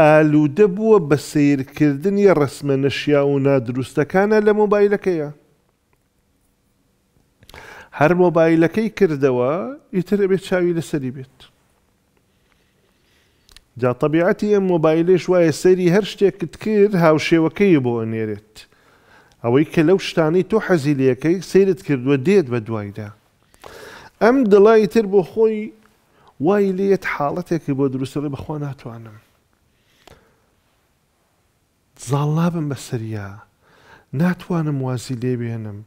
ئالوودە بووە بە سیرکردنی ڕسممە نەشیا و نادروستەکانە لە مۆبایلەکەیە هەر مۆبایلەکەی کردەوە ئیتر ئەبێت چاوی لەسەری بێت جاتەبیعەتی ئەم مۆبایلێش وایە سەری هەر شتێکت کرد هاوشێوەکەی بۆ نێرێت ئەوەی کە لەو شتانی تۆ حەزیلیەکەی سیرت کردووە دێت بە دوایدا ئەم دڵای تر بۆ خۆی وای لێت حاڵەتێکی بۆ دروستەوەی بەخوا ناتوانم زاڵابم بەسەریا ناتوانم وازی لێبێنم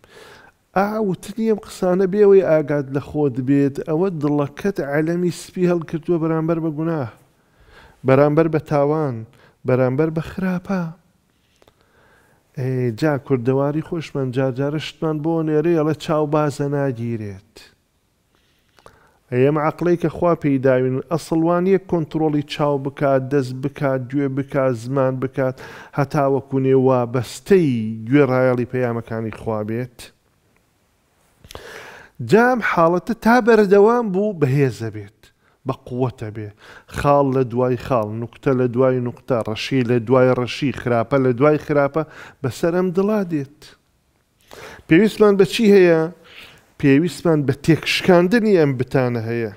ئاوتنی ئەم قسانە بێەوەی ئاگات لە خۆت بێت ئەوە دڵەکەت عەلەمی سپی هەڵکردووە بەرامبەر بە گوناه بەرامبەر بە تاوان بەرامبەر بە خراپە جا کوردەواری خۆشمان جارجارە شتمان بۆ نێرەیە ئەڵە چاو بازە ناگیرێت. ئەێمە عقلەی کە خوا پێیداوین ئەسڵوانیە کۆنتترۆڵی چاو بکات دەست بکات گوێ بکات زمان بکات هەتاوەکو نێوا بەستەی گوێڕایەڵی پەیامەکانی خوا بێت. جام حاڵەتە تا بەردەوام بوو بەهێزە بێت بە قوتە بێ خاڵ لە دوای خاڵ نوکتە لە دوای نوکتە ڕەشی لە دوای ڕەشی خراپە لە دوای خراپە بەسەرم دڵا دێت. پێویستمان بەچی هەیە؟ پێویستمان بە تێکشکاندنی ئەم بتانە هەیە.